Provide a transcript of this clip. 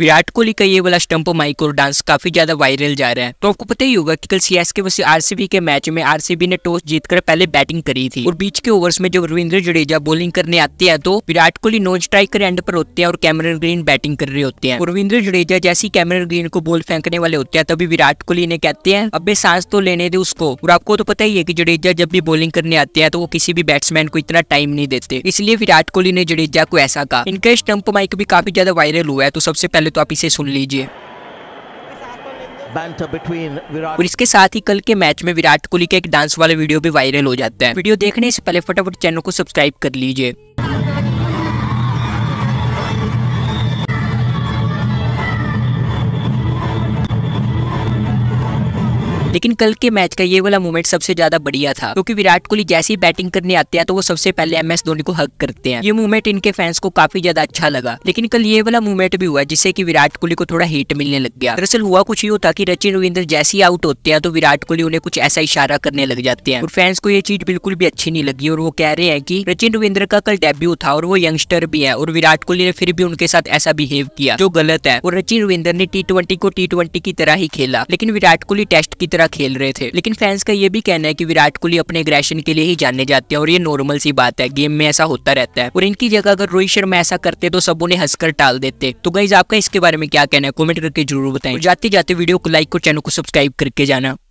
विराट कोहली का ये वाला स्टम्प माइक और डांस काफी ज्यादा वायरल जा रहा है तो आपको पता ही होगा कि कल के वैसे आरसीबी के मैच में आरसीबी ने टॉस जीतकर पहले बैटिंग करी थी और बीच के ओवर्स में जब रविंद्र जडेजा बॉलिंग करने आते हैं तो विराट कोहली नो स्ट्राइक के एंड पर होते हैं और कैमरन ग्रीन बैटिंग कर रहे होते हैं और रविंद्र जडेजा जैसे कैमरन ग्रीन को बॉल फेंकने वाले होते हैं तभी विराट कोहली ने कहते हैं अब सांस तो लेने दे उसको और आपको तो पता ही है की जडेजा जब भी बॉलिंग करने आते हैं तो वो किसी भी बैट्समैन को इतना टाइम नहीं देते इसलिए विराट कोहली ने जडेजा को ऐसा कहा इनका स्टम्प माइक भी काफी ज्यादा वायरल हुआ है तो सबसे पहले पहले तो आप इसे सुन लीजिए और इसके साथ ही कल के मैच में विराट कोहली का एक डांस वाले वीडियो भी वायरल हो जाता है वीडियो देखने से पहले फटाफट चैनल को सब्सक्राइब कर लीजिए लेकिन कल के मैच का ये वाला मोमेंट सबसे ज्यादा बढ़िया था क्योंकि विराट कोहली जैसे ही बैटिंग करने आते हैं तो वो सबसे पहले एम एस धोनी को हक करते हैं ये मूवमेंट इनके फैंस को काफी ज्यादा अच्छा लगा लेकिन कल ये वाला मूवमेंट भी हुआ जिससे की विराट कोहली को थोड़ा हिट मिलने लग गया दरअसल हुआ कुछ ये होता की रचिन रविंद्र जैसे ही आउट होते हैं तो विराट कोहली उन्हें कुछ ऐसा इशारा करने लग जाते हैं और फैंस को ये चीज बिल्कुल भी अच्छी नहीं लगी और वो कह रहे हैं की रचिन रविंद्र का कल डेब्यू था और वो यंगस्टर भी है और विराट कोहली ने फिर भी उनके साथ ऐसा बिहेव किया जो गलत है और रचिन रविंद्र ने टी को टी की तरह ही खेला लेकिन विराट कोहली टेस्ट की तरह तरह खेल रहे थे लेकिन फैंस का ये भी कहना है की विराट कोहली अपने एग्रेशन के लिए ही जाने जाते हैं और ये नॉर्मल सी बात है गेम में ऐसा होता रहता है और इनकी जगह अगर रोहित शर्मा ऐसा करते तो सब उन्हें हंसकर टाल देते तो गाइज आपका इसके बारे में क्या कहना है कॉमेंट करके जरूर बताए जाते जाते वीडियो को लाइक और चैनल को सब्सक्राइब करके जाना